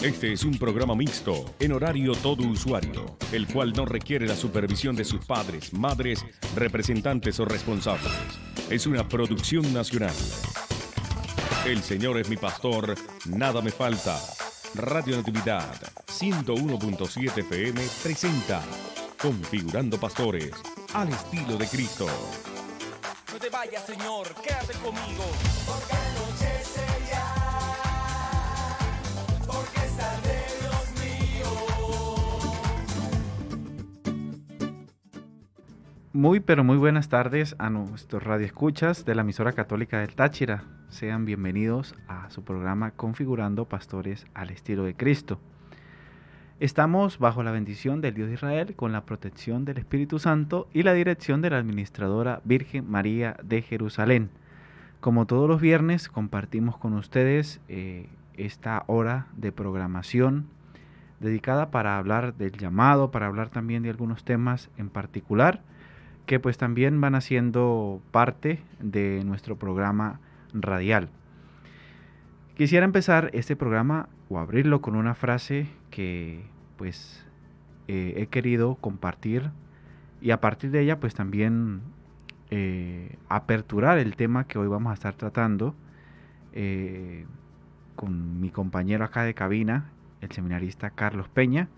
Este es un programa mixto, en horario todo usuario, el cual no requiere la supervisión de sus padres, madres, representantes o responsables. Es una producción nacional. El Señor es mi pastor, nada me falta. Radio Natividad 101.7 PM presenta Configurando Pastores al estilo de Cristo. No te vayas, Señor, quédate conmigo. Muy, pero muy buenas tardes a nuestros radioescuchas de la emisora católica del Táchira. Sean bienvenidos a su programa Configurando Pastores al Estilo de Cristo. Estamos bajo la bendición del Dios de Israel, con la protección del Espíritu Santo y la dirección de la Administradora Virgen María de Jerusalén. Como todos los viernes, compartimos con ustedes eh, esta hora de programación dedicada para hablar del llamado, para hablar también de algunos temas en particular que pues también van haciendo parte de nuestro programa radial. Quisiera empezar este programa o abrirlo con una frase que pues eh, he querido compartir y a partir de ella pues también eh, aperturar el tema que hoy vamos a estar tratando eh, con mi compañero acá de cabina, el seminarista Carlos Peña,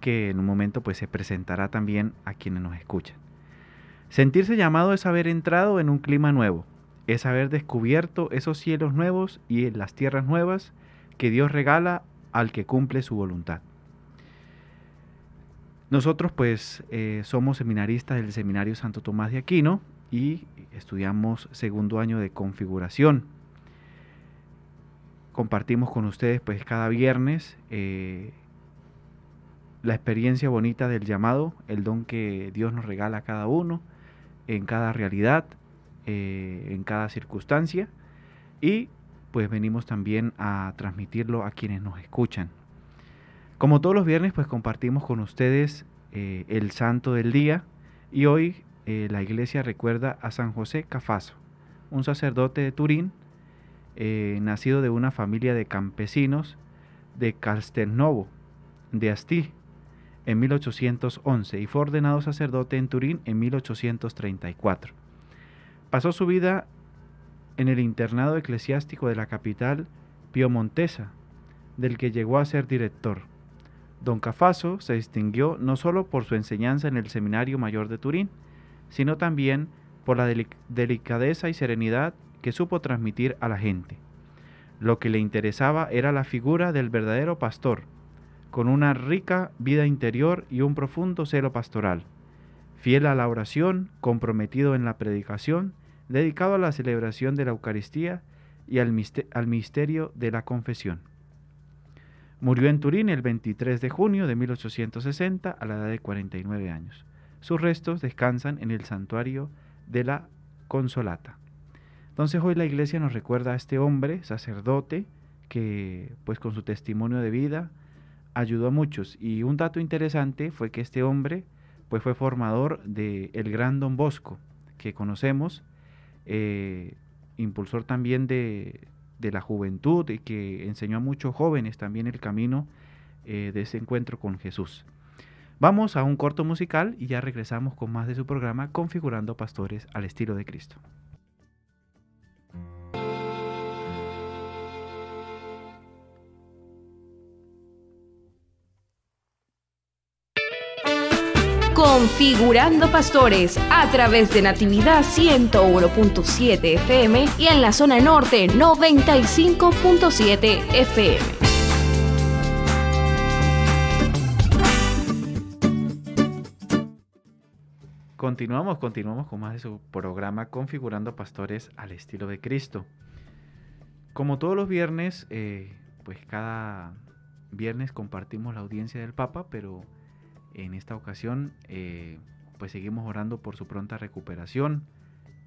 que en un momento pues se presentará también a quienes nos escuchan. Sentirse llamado es haber entrado en un clima nuevo, es haber descubierto esos cielos nuevos y las tierras nuevas que Dios regala al que cumple su voluntad. Nosotros pues eh, somos seminaristas del Seminario Santo Tomás de Aquino y estudiamos segundo año de configuración. Compartimos con ustedes pues cada viernes eh, la experiencia bonita del llamado, el don que Dios nos regala a cada uno en cada realidad, eh, en cada circunstancia y pues venimos también a transmitirlo a quienes nos escuchan. Como todos los viernes pues compartimos con ustedes eh, el santo del día y hoy eh, la iglesia recuerda a San José Cafaso, un sacerdote de Turín, nacido de una familia de campesinos de Castelnovo, de Astí, en 1811 y fue ordenado sacerdote en Turín en 1834. Pasó su vida en el internado eclesiástico de la capital Piomontesa, del que llegó a ser director. Don Cafaso se distinguió no solo por su enseñanza en el Seminario Mayor de Turín, sino también por la delicadeza y serenidad que supo transmitir a la gente. Lo que le interesaba era la figura del verdadero pastor, con una rica vida interior y un profundo celo pastoral, fiel a la oración, comprometido en la predicación, dedicado a la celebración de la Eucaristía y al, misterio de la confesión. Murió en Turín el 23 de junio de 1860 a la edad de 49 años. Sus restos descansan en el santuario de la Consolata. Entonces hoy la iglesia nos recuerda a este hombre, sacerdote, que pues con su testimonio de vida, ayudó a muchos. Y un dato interesante fue que este hombre pues, fue formador del el gran Don Bosco, que conocemos, eh, impulsor también de, la juventud y que enseñó a muchos jóvenes también el camino eh, de ese encuentro con Jesús. Vamos a un corto musical y ya regresamos con más de su programa Configurando Pastores al estilo de Cristo. Configurando Pastores a través de Natividad 101.7 FM y en la zona norte 95.7 FM. Continuamos, continuamos con más de su programa Configurando Pastores al estilo de Cristo. Como todos los viernes, eh, pues cada viernes compartimos la audiencia del Papa, pero en esta ocasión, eh, pues seguimos orando por su pronta recuperación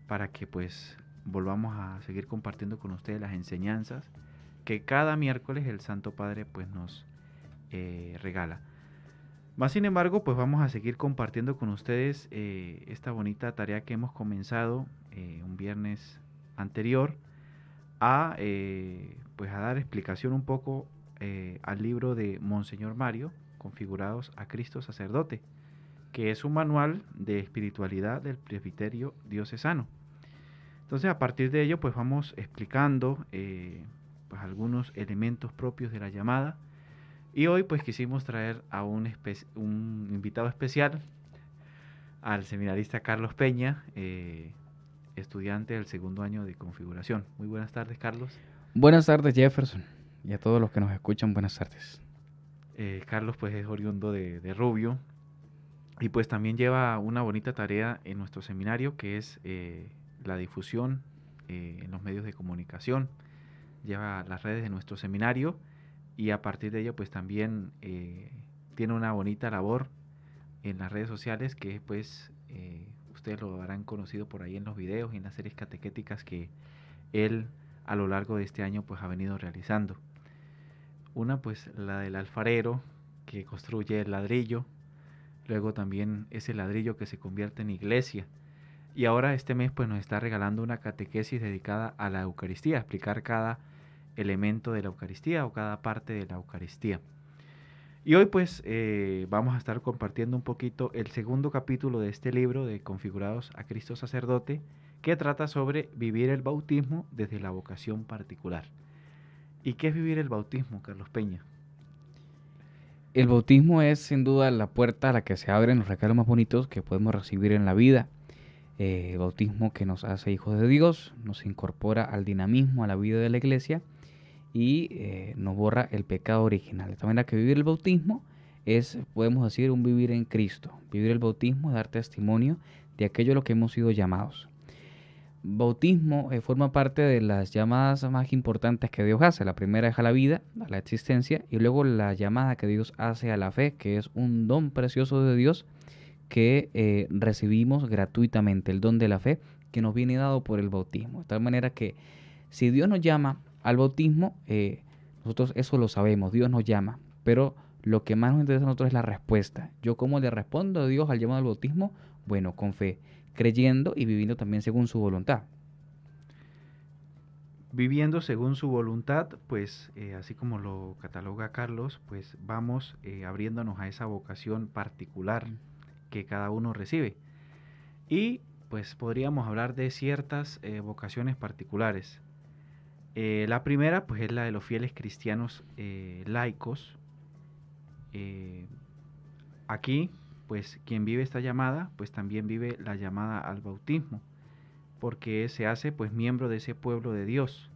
para que pues volvamos a seguir compartiendo con ustedes las enseñanzas que cada miércoles el Santo Padre pues nos eh, regala. Más sin embargo, pues vamos a seguir compartiendo con ustedes eh, esta bonita tarea que hemos comenzado un viernes anterior a pues a dar explicación un poco al libro de Monseñor Mario configurados a Cristo sacerdote, que es un manual de espiritualidad del presbiterio diocesano. Entonces a partir de ello pues vamos explicando eh, pues, algunos elementos propios de la llamada y hoy pues quisimos traer a un, un invitado especial, al seminarista Carlos Peña, eh, estudiante del segundo año de configuración. Muy buenas tardes Carlos. Buenas tardes Jefferson y a todos los que nos escuchan buenas tardes. Eh, Carlos pues es oriundo de, Rubio y pues también lleva una bonita tarea en nuestro seminario que es eh, la difusión eh, en los medios de comunicación. Lleva las redes de nuestro seminario y a partir de ello pues también tiene una bonita labor en las redes sociales que pues ustedes lo habrán conocido por ahí en los videos y en las series catequéticas que él a lo largo de este año pues ha venido realizando. Una, pues la del alfarero que construye el ladrillo. Luego también ese ladrillo que se convierte en iglesia. Y ahora este mes pues nos está regalando una catequesis dedicada a la Eucaristía, explicar cada elemento de la Eucaristía o cada parte de la Eucaristía. Y hoy pues eh, vamos a estar compartiendo un poquito el segundo capítulo de este libro de Configurados a Cristo Sacerdote, que trata sobre vivir el bautismo desde la vocación particular. ¿Y qué es vivir el bautismo, Carlos Peña? El bautismo es sin duda la puerta a la que se abren los regalos más bonitos que podemos recibir en la vida. el eh, bautismo que nos hace hijos de Dios, nos incorpora al dinamismo, a la vida de la iglesia y eh, nos borra el pecado original. De esta manera que vivir el bautismo es, podemos decir, un vivir en Cristo. Vivir el bautismo es dar testimonio de aquello a lo que hemos sido llamados bautismo eh, forma parte de las llamadas más importantes que Dios hace. La primera es a la vida, a la existencia, y luego la llamada que Dios hace a la fe, que es un don precioso de Dios que eh, recibimos gratuitamente, el don de la fe que nos viene dado por el bautismo. De tal manera que si Dios nos llama al bautismo, eh, nosotros eso lo sabemos, Dios nos llama, pero lo que más nos interesa a nosotros es la respuesta. Yo cómo le respondo a Dios al llamado al bautismo, bueno, con fe creyendo y viviendo también según su voluntad. Viviendo según su voluntad, pues eh, así como lo cataloga Carlos, pues vamos eh, abriéndonos a esa vocación particular mm. que cada uno recibe. Y pues podríamos hablar de ciertas eh, vocaciones particulares. la primera pues es la de los fieles cristianos laicos. aquí pues quien vive esta llamada, pues también vive la llamada al bautismo, porque se hace pues miembro de ese pueblo de Dios.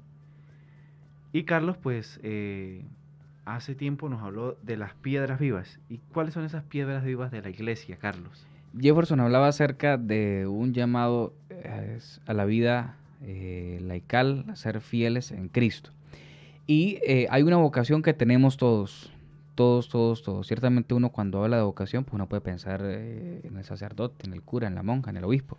Y Carlos pues eh, hace tiempo nos habló de las piedras vivas. ¿Y cuáles son esas piedras vivas de la iglesia, Carlos? Jefferson hablaba acerca de un llamado eh, a la vida eh, laical, a ser fieles en Cristo. Y hay una vocación que tenemos todos, todos, todos, todos. Ciertamente uno cuando habla de vocación, pues uno puede pensar eh, en el sacerdote, en el cura, en la monja, en el obispo.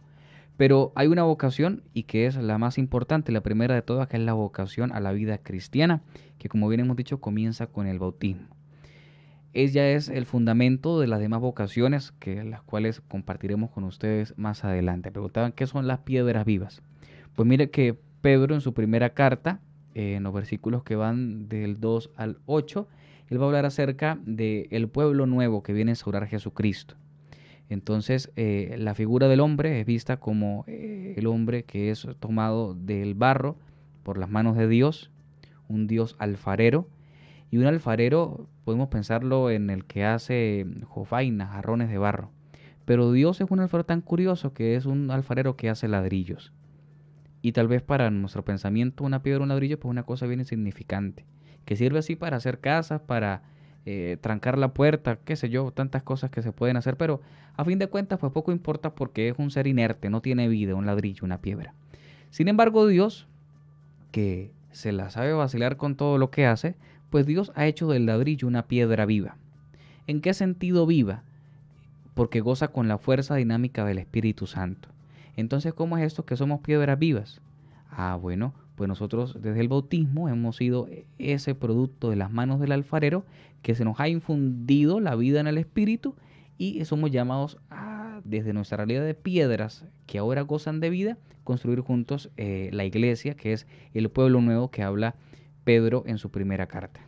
Pero hay una vocación y que es la más importante, la primera de todas, que es la vocación a la vida cristiana, que como bien hemos dicho comienza con el bautismo. Ella es el fundamento de las demás vocaciones, que las cuales compartiremos con ustedes más adelante. Preguntaban, ¿qué son las piedras vivas? Pues mire que Pedro en su primera carta, eh, en los versículos que van del 2 al 8, él va a hablar acerca del pueblo nuevo que viene a a Jesucristo. Entonces, eh, la figura del hombre es vista como eh, el hombre que es tomado del barro por las manos de Dios, un Dios alfarero. Y un alfarero podemos pensarlo en el que hace mm, jofainas, jarrones de barro. Pero Dios es un alfarero tan curioso que es un alfarero que hace ladrillos. Y tal vez para nuestro pensamiento una piedra o un ladrillo pues una cosa bien insignificante que sirve así para hacer casas, para eh, trancar la puerta, qué sé yo, tantas cosas que se pueden hacer, pero a fin de cuentas pues poco importa porque es un ser inerte, no tiene vida, un ladrillo, una piedra. Sin embargo, Dios, que se la sabe vacilar con todo lo que hace, pues Dios ha hecho del ladrillo una piedra viva. ¿En qué sentido viva? Porque goza con la fuerza dinámica del Espíritu Santo. Entonces, ¿cómo es esto que somos piedras vivas? Ah, bueno, pues nosotros desde el bautismo hemos sido e, ese producto de las manos del alfarero que se nos ha infundido la vida en el espíritu y somos llamados a, desde nuestra realidad de piedras que ahora gozan de vida, construir juntos eh, la iglesia, que es el pueblo nuevo que habla Pedro en su primera carta.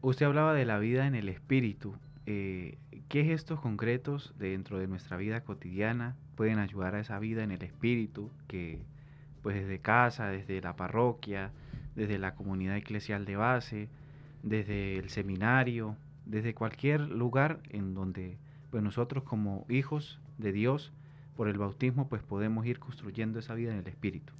Usted hablaba de la vida en el espíritu. Eh, ¿Qué gestos concretos dentro de nuestra vida cotidiana pueden ayudar a esa vida en el espíritu que pues desde casa, desde la parroquia, desde la comunidad eclesial de base, desde el seminario, desde cualquier lugar en donde pues nosotros como hijos de Dios por el bautismo pues podemos ir construyendo esa vida en el espíritu.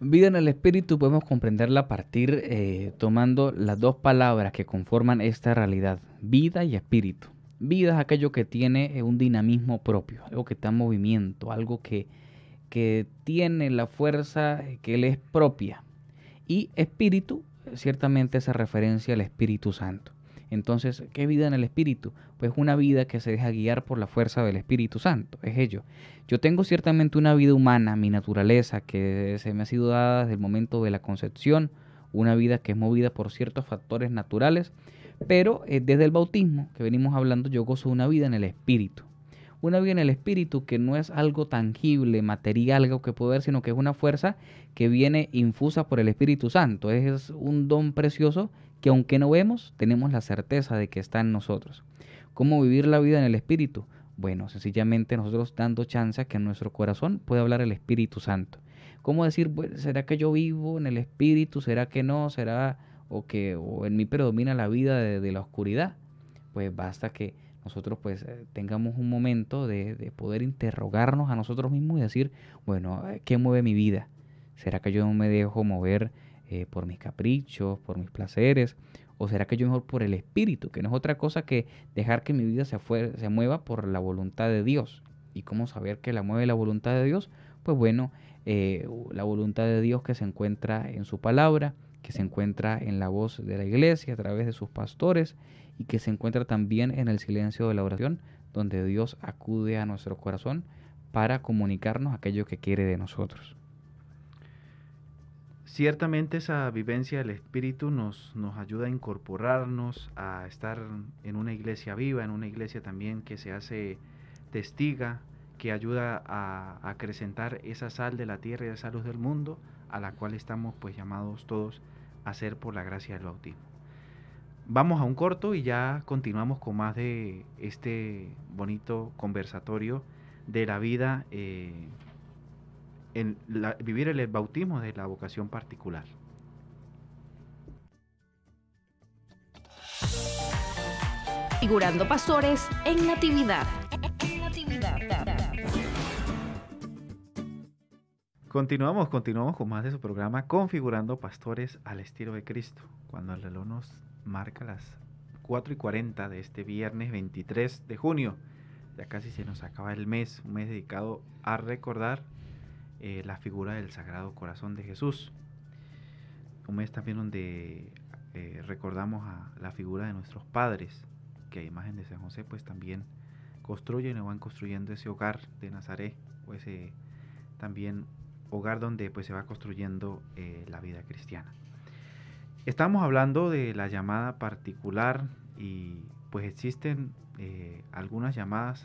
Vida en el espíritu podemos comprenderla a partir eh, tomando las dos palabras que conforman esta realidad, vida y espíritu. Vida es aquello que tiene eh, un dinamismo propio, algo que está en movimiento, algo que, que tiene la fuerza que le es propia. Y espíritu, ciertamente se referencia al Espíritu Santo. Entonces, ¿qué vida en el Espíritu? Pues una vida que se deja guiar por la fuerza del Espíritu Santo, es ello. Yo tengo ciertamente una vida humana, mi naturaleza, que se me ha sido dada desde el momento de la concepción, una vida que es movida por ciertos factores naturales, pero eh, desde el bautismo que venimos hablando, yo gozo una vida en el Espíritu. Una vida en el espíritu que no es algo tangible, material, algo que poder, sino que es una fuerza que viene infusa por el Espíritu Santo. Es un don precioso que aunque no vemos, tenemos la certeza de que está en nosotros. ¿Cómo vivir la vida en el espíritu? Bueno, sencillamente nosotros dando chance a que en nuestro corazón pueda hablar el Espíritu Santo. ¿Cómo decir, será que yo vivo en el espíritu? ¿Será que no? ¿Será o que en mí predomina la vida de la oscuridad? Pues basta que nosotros pues eh, tengamos un momento de, poder interrogarnos a nosotros mismos y decir, bueno, eh, ¿qué mueve mi vida? ¿Será que yo me dejo mover eh, por mis caprichos, por mis placeres? ¿O será que yo mejor por el espíritu, que no es otra cosa que dejar que mi vida se, se mueva por la voluntad de Dios? ¿Y cómo saber que la mueve la voluntad de Dios? Pues bueno, la voluntad de Dios que se encuentra en su palabra, que se encuentra en la voz de la iglesia a través de sus pastores y que se encuentra también en el silencio de la oración, donde Dios acude a nuestro corazón para comunicarnos aquello que quiere de nosotros. Ciertamente esa vivencia del Espíritu nos, nos ayuda a incorporarnos, a estar en una iglesia viva, en una iglesia también que se hace testiga, que ayuda a, acrecentar esa sal de la tierra y esa luz del mundo a la cual estamos pues llamados todos a ser por la gracia del bautismo. Vamos a un corto y ya continuamos con más de este bonito conversatorio de la vida, eh, en vivir el bautismo de la vocación particular. Figurando pastores en Natividad. En Continuamos, continuamos con más de su programa Configurando Pastores al estilo de Cristo, cuando el reloj nos marca las 4 y 40 de este viernes 23 de junio. Ya casi se nos acaba el mes, un mes dedicado a recordar eh, la figura del Sagrado Corazón de Jesús. Un mes también donde eh, recordamos a la figura de nuestros padres, que a imagen de San José pues también construyen o van construyendo ese hogar de Nazaret, o ese también hogar donde pues se va construyendo eh, la vida cristiana. Estamos hablando de la llamada particular y pues existen eh, algunas llamadas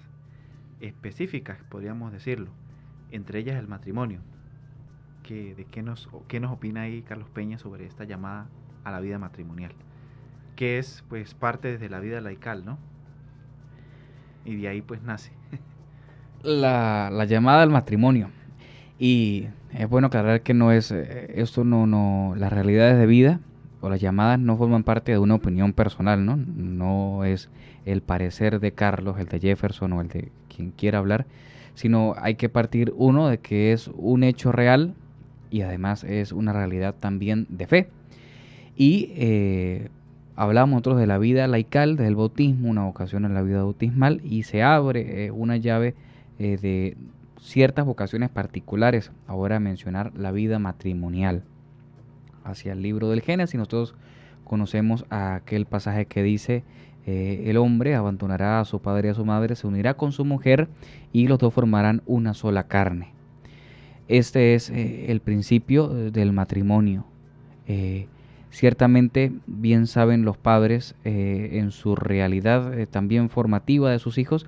específicas, podríamos decirlo, entre ellas el matrimonio. ¿Qué, de qué, nos, ¿Qué nos opina ahí Carlos Peña sobre esta llamada a la vida matrimonial? Que es pues parte de la vida laical, ¿no? Y de ahí pues nace. La, la llamada al matrimonio. Y es bueno aclarar que no es, eh, esto no, no, las realidades de vida o las llamadas no forman parte de una opinión personal, ¿no? es el parecer de Carlos, el de Jefferson o el de quien quiera hablar, sino hay que partir uno de que es un hecho real y además es una realidad también de fe. Y eh, hablamos nosotros de la vida laical, del bautismo, una vocación en la vida bautismal y se abre eh, una llave eh, de ciertas vocaciones particulares. Ahora mencionar la vida matrimonial hacia el libro del Génesis. Nosotros conocemos aquel pasaje que dice, eh, el hombre abandonará a su padre y a su madre, se unirá con su mujer y los dos formarán una sola carne. Este es eh, el principio eh, del matrimonio. ciertamente bien saben los padres en su realidad también formativa de sus hijos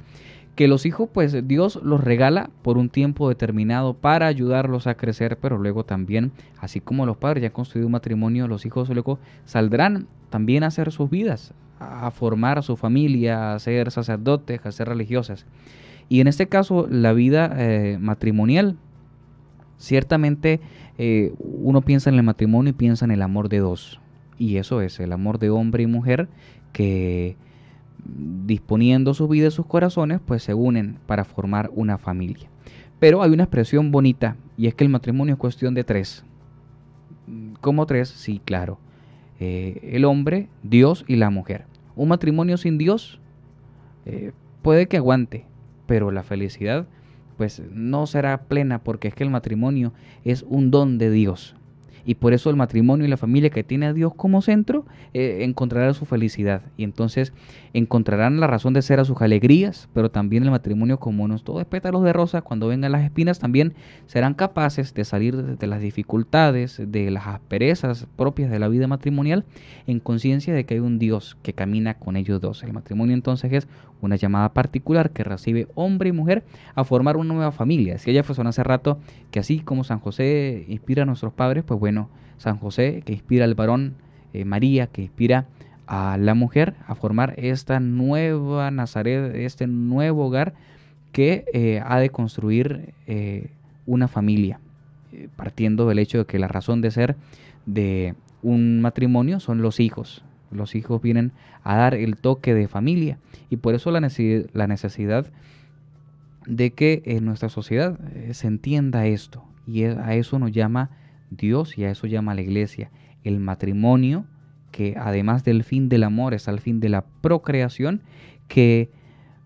que los hijos, pues Dios los regala por un tiempo determinado para ayudarlos a crecer, pero luego también, así como los padres ya han construido un matrimonio, los hijos luego saldrán también a hacer sus vidas, a formar su familia, a ser sacerdotes, a ser religiosas. Y en este caso, la vida eh, matrimonial, ciertamente eh, uno piensa en el matrimonio y piensa en el amor de dos. Y eso es, el amor de hombre y mujer que disponiendo sus vidas y sus corazones, pues se unen para formar una familia. Pero hay una expresión bonita y es que el matrimonio es cuestión de tres. ¿Cómo tres? Sí, claro. Eh, el hombre, Dios y la mujer. Un matrimonio sin Dios eh, puede que aguante, pero la felicidad pues no será plena porque es que el matrimonio es un don de Dios. Y por eso el matrimonio y la familia que tiene a Dios como centro eh, encontrarán encontrará su felicidad. Y entonces encontrarán la razón de ser a sus alegrías, pero también el matrimonio como unos todos pétalos de rosa, cuando vengan las espinas, también serán capaces de salir de, las dificultades, de las asperezas propias de la vida matrimonial, en conciencia de que hay un Dios que camina con ellos dos. El matrimonio entonces es una llamada particular que recibe hombre y mujer a formar una nueva familia. Si ella fue hace rato que así como San José inspira a nuestros padres, pues bueno, San José, que inspira al varón, eh, María, que inspira a la mujer a formar esta nueva Nazaret, este nuevo hogar que eh, ha de construir eh, una familia, partiendo del hecho de que la razón de ser de un matrimonio son los hijos. Los hijos vienen a dar el toque de familia y por eso la, la necesidad de que en nuestra sociedad se entienda esto y a eso nos llama Dios, y a eso llama la iglesia, el matrimonio, que además del fin del amor es al fin de la procreación, que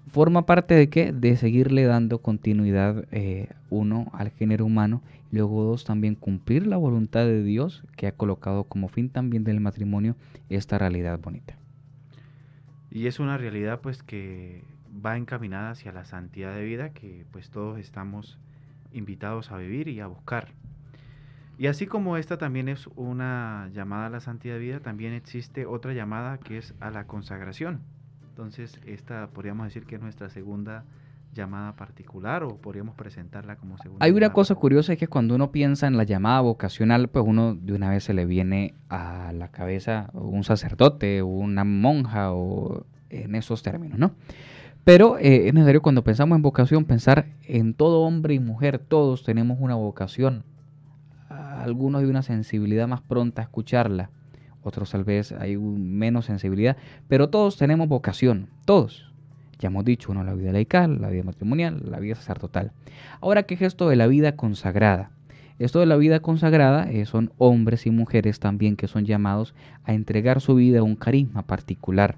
forma parte de qué? De seguirle dando continuidad, eh, uno, al género humano, y luego dos, también cumplir la voluntad de Dios, que ha colocado como fin también del matrimonio esta realidad bonita. Y es una realidad pues que va encaminada hacia la santidad de vida que pues todos estamos invitados a vivir y a buscar. Y así como esta también es una llamada a la santidad de vida, también existe otra llamada que es a la consagración. Entonces, esta podríamos decir que es nuestra segunda llamada particular o podríamos presentarla como segunda. Hay una cosa curiosa es que cuando uno piensa en la llamada vocacional, pues uno de una vez se le viene a la cabeza un sacerdote o una monja o en esos términos, ¿no? Pero eh, es necesario cuando pensamos en vocación pensar en todo hombre y mujer, todos tenemos una vocación algunos hay una sensibilidad más pronta a escucharla, otros tal vez hay un menos sensibilidad, pero todos tenemos vocación, todos. Ya hemos dicho, uno la vida laical, la vida matrimonial, la vida sacerdotal. Ahora, ¿qué es esto de la vida consagrada? Esto de la vida consagrada eh, son hombres y mujeres también que son llamados a entregar su vida a un carisma particular.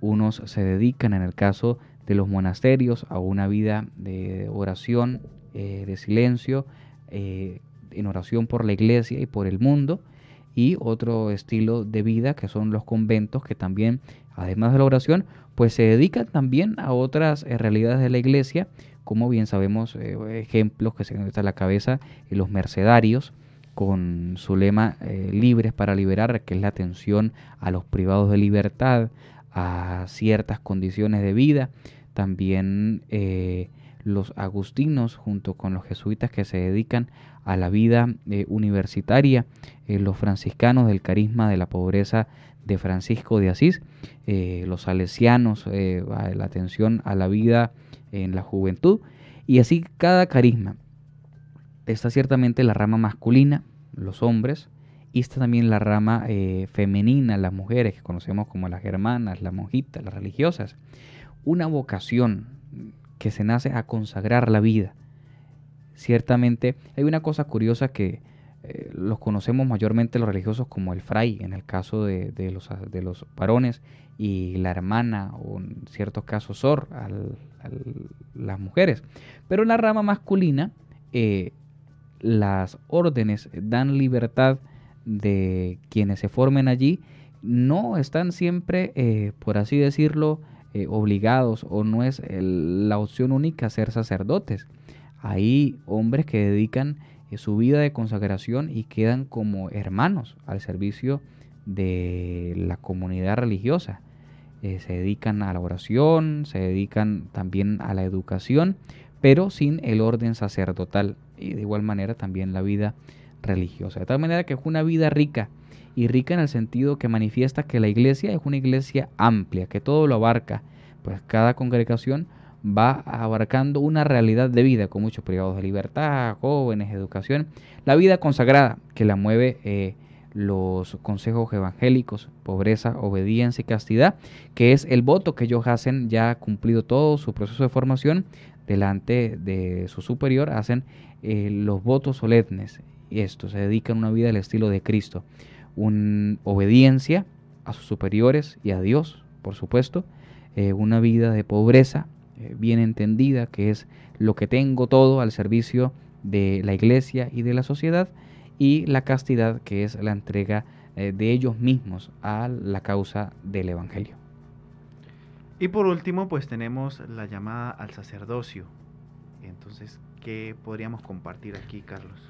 Unos se dedican, en el caso de los monasterios, a una vida de oración, eh, de silencio, eh, en oración por la iglesia y por el mundo, y otro estilo de vida que son los conventos que también, además de la oración, pues se dedican también a otras eh, realidades de la iglesia, como bien sabemos eh, ejemplos que se nos a la cabeza, eh, los mercedarios, con su lema Libres para Liberar, que es la atención a los privados de libertad, a ciertas condiciones de vida, también los agustinos junto con los jesuitas que se dedican a la vida eh, universitaria, eh, los franciscanos del carisma de la pobreza de Francisco de Asís, eh, los salesianos, la atención a la vida en la juventud, y así cada carisma. Está ciertamente la rama masculina, los hombres, y está también la rama femenina, las mujeres, que conocemos como las germanas, las monjitas, las religiosas. Una vocación, que se nace a consagrar la vida. Ciertamente hay una cosa curiosa que eh, los conocemos mayormente los religiosos como el fray, en el caso de, los, de los varones, y la hermana, o en ciertos casos sor, a las mujeres. Pero en la rama masculina, eh, las órdenes dan libertad de quienes se formen allí, no están siempre, eh, por así decirlo, eh, obligados o no es la opción única ser sacerdotes. Hay hombres que dedican eh, su vida de consagración y quedan como hermanos al servicio de la comunidad religiosa. Eh, se dedican a la oración, se dedican también a la educación, pero sin el orden sacerdotal y de igual manera también la vida religiosa. De tal manera que es una vida rica y rica en el sentido que manifiesta que la iglesia es una iglesia amplia, que todo lo abarca, pues cada congregación va abarcando una realidad de vida con muchos privados de libertad, jóvenes, educación, la vida consagrada que la mueve eh, los consejos evangélicos, pobreza, obediencia y castidad, que es el voto que ellos hacen, ya cumplido todo su proceso de formación, delante de su superior, hacen eh, los votos solemnes y esto, se dedican a una vida al estilo de Cristo una obediencia a sus superiores y a Dios, por supuesto, eh, una vida de pobreza eh, bien entendida, que es lo que tengo todo al servicio de la iglesia y de la sociedad, y la castidad, que es la entrega eh, de ellos mismos a la causa del Evangelio. Y por último, pues tenemos la llamada al sacerdocio. Entonces, ¿qué podríamos compartir aquí, Carlos?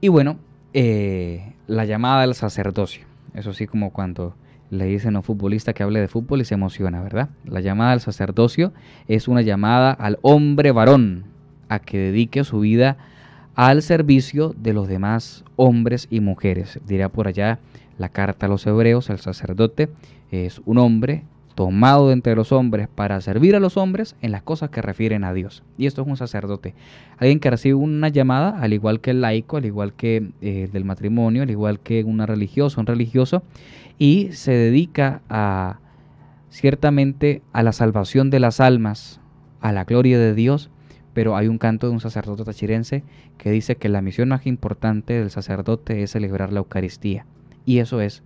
Y bueno, eh, la llamada al sacerdocio. Eso sí, como cuando le dicen a un futbolista que hable de fútbol y se emociona, ¿verdad? La llamada al sacerdocio es una llamada al hombre varón a que dedique su vida al servicio de los demás hombres y mujeres. Dirá por allá la carta a los hebreos, el sacerdote es un hombre tomado entre los hombres para servir a los hombres en las cosas que refieren a Dios. Y esto es un sacerdote, alguien que recibe una llamada, al igual que el laico, al igual que el eh, del matrimonio, al igual que una religiosa, un religioso, y se dedica a ciertamente a la salvación de las almas, a la gloria de Dios, pero hay un canto de un sacerdote tachirense que dice que la misión más importante del sacerdote es celebrar la Eucaristía. Y eso es,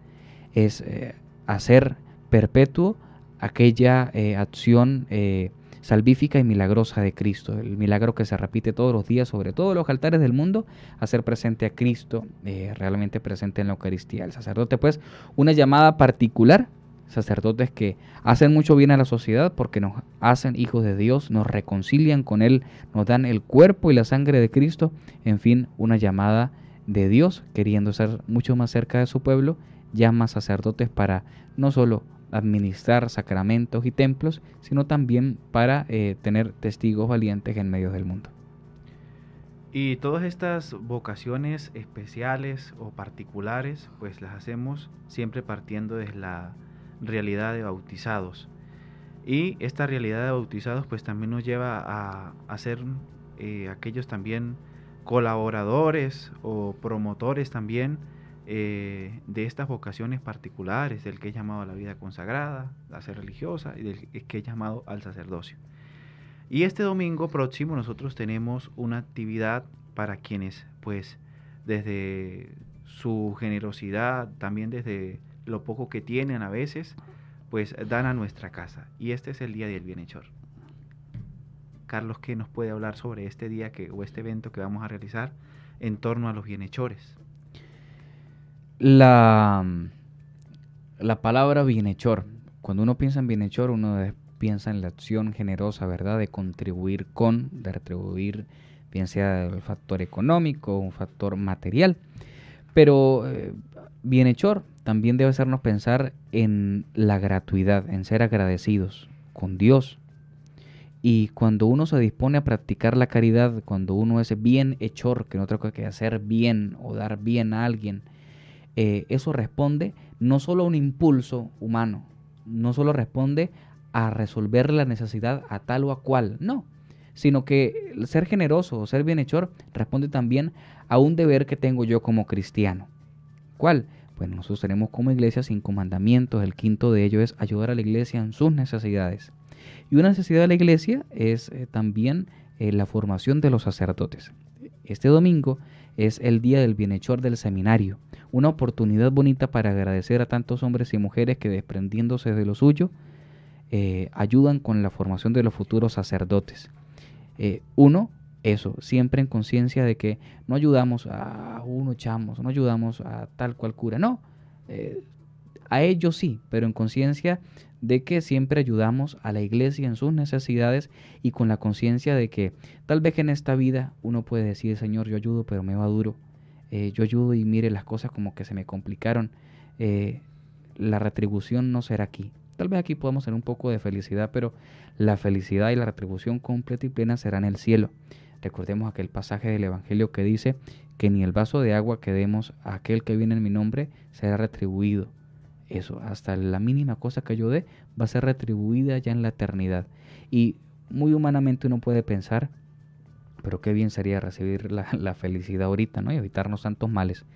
es eh, hacer perpetuo aquella eh, acción eh, salvífica y milagrosa de Cristo, el milagro que se repite todos los días sobre todos los altares del mundo, hacer presente a Cristo, eh, realmente presente en la Eucaristía. El sacerdote, pues, una llamada particular, sacerdotes que hacen mucho bien a la sociedad porque nos hacen hijos de Dios, nos reconcilian con Él, nos dan el cuerpo y la sangre de Cristo, en fin, una llamada de Dios, queriendo ser mucho más cerca de su pueblo, llama sacerdotes para no solo administrar sacramentos y templos, sino también para eh, tener testigos valientes en medio del mundo. Y todas estas vocaciones especiales o particulares, pues las hacemos siempre partiendo de la realidad de bautizados. Y esta realidad de bautizados pues también nos lleva a, hacer ser eh, aquellos también colaboradores o promotores también eh, de estas vocaciones particulares, del que he llamado a la vida consagrada, a ser religiosa y del que he llamado al sacerdocio. Y este domingo próximo nosotros tenemos una actividad para quienes pues desde su generosidad, también desde lo poco que tienen a veces, pues dan a nuestra casa. Y este es el Día del Bienhechor. Carlos, ¿qué nos puede hablar sobre este día que, o este evento que vamos a realizar en torno a los bienhechores? la, la palabra bienhechor. Cuando uno piensa en bienhechor, uno piensa en la acción generosa, ¿verdad? De contribuir con, de retribuir, bien sea el factor económico, un factor material. Pero eh, bienhechor también debe hacernos pensar en la gratuidad, en ser agradecidos con Dios. Y cuando uno se dispone a practicar la caridad, cuando uno es bienhechor, que no otra que hacer bien o dar bien a alguien, eh, eso responde no solo a un impulso humano, no solo responde a resolver la necesidad a tal o a cual, no, sino que ser generoso o ser bienhechor responde también a un deber que tengo yo como cristiano. ¿Cuál? Pues nosotros tenemos como iglesia cinco mandamientos, el quinto de ellos es ayudar a la iglesia en sus necesidades. Y una necesidad de la iglesia es eh, también eh, la formación de los sacerdotes. Este domingo es el día del bienhechor del seminario una oportunidad bonita para agradecer a tantos hombres y mujeres que desprendiéndose de lo suyo, eh, ayudan con la formación de los futuros sacerdotes. Eh, uno, eso, siempre en conciencia de que no ayudamos a uno chamos, no ayudamos a tal cual cura, no, eh, a ellos sí, pero en conciencia de que siempre ayudamos a la iglesia en sus necesidades y con la conciencia de que tal vez en esta vida uno puede decir, Señor, yo ayudo, pero me va duro, eh, yo ayudo y mire las cosas como que se me complicaron, eh, la retribución no será aquí. Tal vez aquí podamos tener un poco de felicidad, pero la felicidad y la retribución completa y plena será en el cielo. Recordemos aquel pasaje del Evangelio que dice que ni el vaso de agua que demos a aquel que viene en mi nombre será retribuido. Eso, hasta la mínima cosa que yo dé va a ser retribuida ya en la eternidad. Y muy humanamente uno puede pensar pero qué bien sería recibir la, felicidad ahorita, ¿no? Y evitarnos tantos males.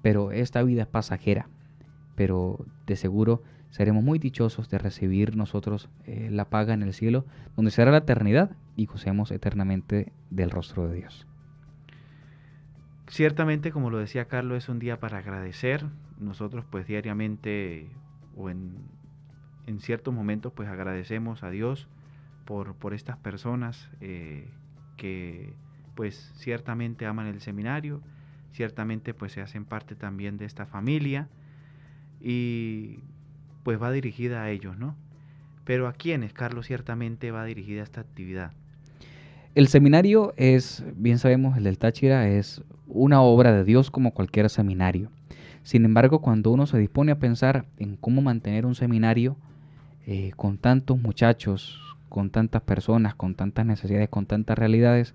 Pero esta vida es pasajera. Pero de seguro seremos muy dichosos de recibir nosotros eh, la paga en el cielo, donde será la eternidad y gocemos eternamente del rostro de Dios. Ciertamente, como lo decía Carlos, es un día para agradecer. Nosotros pues diariamente o en, ciertos momentos pues agradecemos a Dios por, estas personas eh, que pues ciertamente aman el seminario, ciertamente pues se hacen parte también de esta familia y pues va dirigida a ellos, ¿no? Pero a quienes, Carlos, ciertamente va dirigida esta actividad. El seminario es, bien sabemos, el del Táchira es una obra de Dios como cualquier seminario. Sin embargo, cuando uno se dispone a pensar en cómo mantener un seminario eh, con tantos muchachos, con tantas personas, con tantas necesidades, con tantas realidades.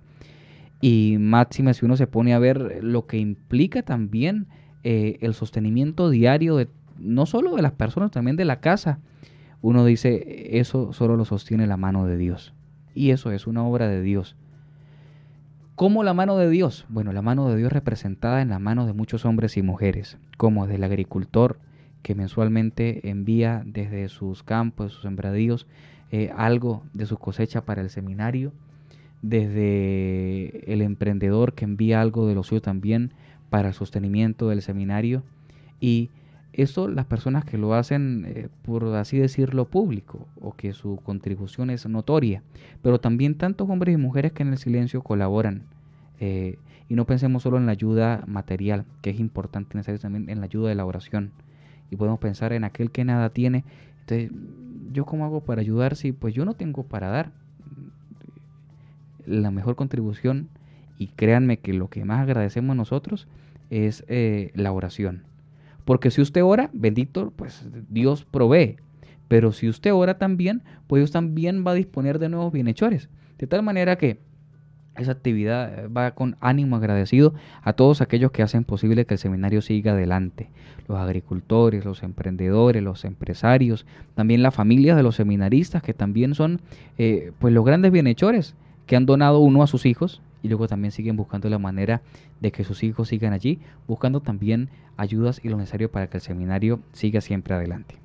Y máxima si uno se pone a ver lo que implica también eh, el sostenimiento diario de no solo de las personas, también de la casa. Uno dice, eso solo lo sostiene la mano de Dios. Y eso es una obra de Dios. ¿Cómo la mano de Dios? Bueno, la mano de Dios representada en la mano de muchos hombres y mujeres, como del agricultor que mensualmente envía desde sus campos, sus sembradíos, eh, algo de su cosecha para el seminario, desde el emprendedor que envía algo de lo suyo también para el sostenimiento del seminario. Y eso las personas que lo hacen, eh, por así decirlo, público o que su contribución es notoria, pero también tantos hombres y mujeres que en el silencio colaboran. Eh, y no pensemos solo en la ayuda material, que es importante necesario también en la ayuda de la oración. Y podemos pensar en aquel que nada tiene. Entonces, ¿yo cómo hago para ayudar si pues yo no tengo para dar la mejor contribución? Y créanme que lo que más agradecemos nosotros es eh, la oración. Porque si usted ora, bendito, pues Dios provee. Pero si usted ora también, pues Dios también va a disponer de nuevos bienhechores. De tal manera que esa actividad eh, va con ánimo agradecido a todos aquellos que hacen posible que el seminario siga adelante. Los agricultores, los emprendedores, los empresarios, también las familias de los seminaristas que también son eh, pues los grandes bienhechores que han donado uno a sus hijos y luego también siguen buscando la manera de que sus hijos sigan allí, buscando también ayudas y lo necesario para que el seminario siga siempre adelante.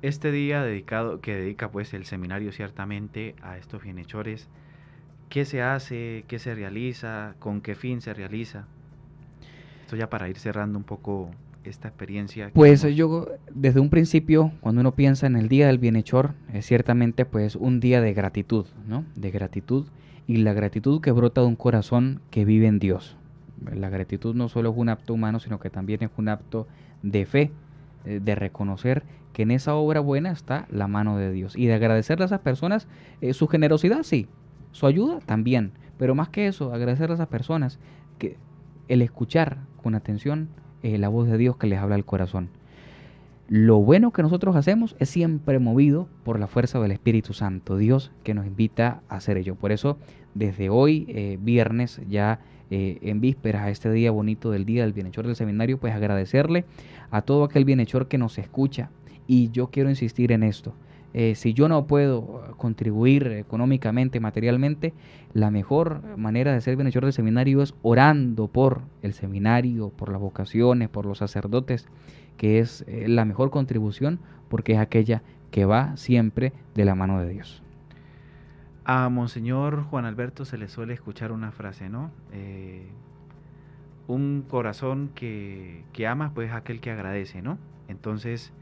Este día dedicado que dedica pues el seminario ciertamente a estos bienhechores qué se hace, qué se realiza, con qué fin se realiza. Esto ya para ir cerrando un poco esta experiencia. Pues yo desde un principio, cuando uno piensa en el Día del Bienhechor, es ciertamente pues un día de gratitud, ¿no? De gratitud y la gratitud que brota de un corazón que vive en Dios. La gratitud no solo es un acto humano, sino que también es un acto de fe, eh, de reconocer que en esa obra buena está la mano de Dios y de agradecerle a esas personas eh, su generosidad, sí, su ayuda también, pero más que eso, agradecer a esas personas que el escuchar con atención eh, la voz de Dios que les habla al corazón. Lo bueno que nosotros hacemos es siempre movido por la fuerza del Espíritu Santo, Dios que nos invita a hacer ello. Por eso, desde hoy, eh, viernes, ya eh, en vísperas a este día bonito del Día del Bienhechor del Seminario, pues agradecerle a todo aquel bienhechor que nos escucha. Y yo quiero insistir en esto. Eh, si yo no puedo eh, contribuir económicamente, materialmente, la mejor manera de ser bienhechor del seminario es orando por el seminario, por las vocaciones, por los sacerdotes, que es eh, la mejor contribución porque es aquella que va siempre de la mano de Dios. A Monseñor Juan Alberto se le suele escuchar una frase, ¿no? un corazón que, que ama, pues aquel que agradece, ¿no? Entonces,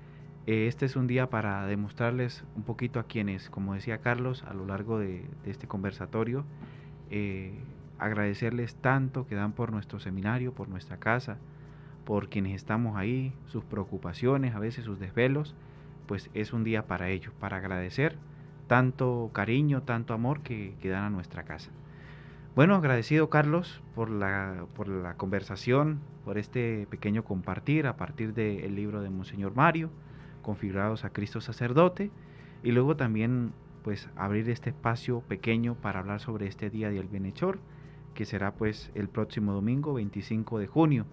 eh, este es un día para demostrarles un poquito a quienes, como decía Carlos, a lo largo de, este conversatorio, eh, agradecerles tanto que dan por nuestro seminario, por nuestra casa, por quienes estamos ahí, sus preocupaciones, a veces sus desvelos, pues es un día para ellos, para agradecer tanto cariño, tanto amor que, dan a nuestra casa. Bueno, agradecido Carlos por la, conversación, por este pequeño compartir a partir del libro de Monseñor Mario configurados a Cristo sacerdote y luego también pues abrir este espacio pequeño para hablar sobre este día del bienhechor que será pues el próximo domingo 25 de junio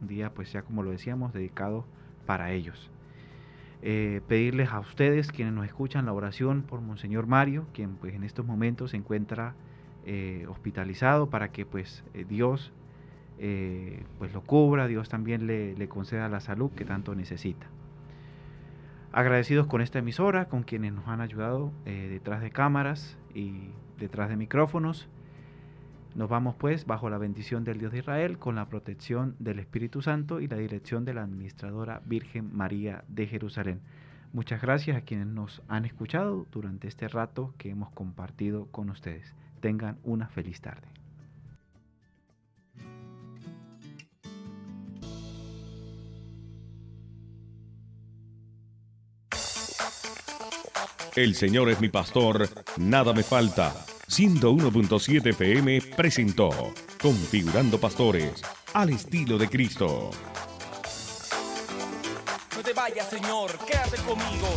un día pues ya como lo decíamos dedicado para ellos eh, pedirles a ustedes quienes nos escuchan la oración por monseñor Mario quien pues en estos momentos se encuentra eh, hospitalizado para que pues eh, Dios pues lo cubra Dios también le conceda la salud que tanto necesita agradecidos con esta emisora, con quienes nos han ayudado eh, detrás de cámaras y detrás de micrófonos. Nos vamos pues bajo la bendición del Dios de Israel, con la protección del Espíritu Santo y la dirección de la Administradora Virgen María de Jerusalén. Muchas gracias a quienes nos han escuchado durante este rato que hemos compartido con ustedes. Tengan una feliz tarde. El Señor es mi pastor, nada me falta. 101.7 PM presentó Configurando Pastores al estilo de Cristo. No te vayas, Señor, quédate conmigo.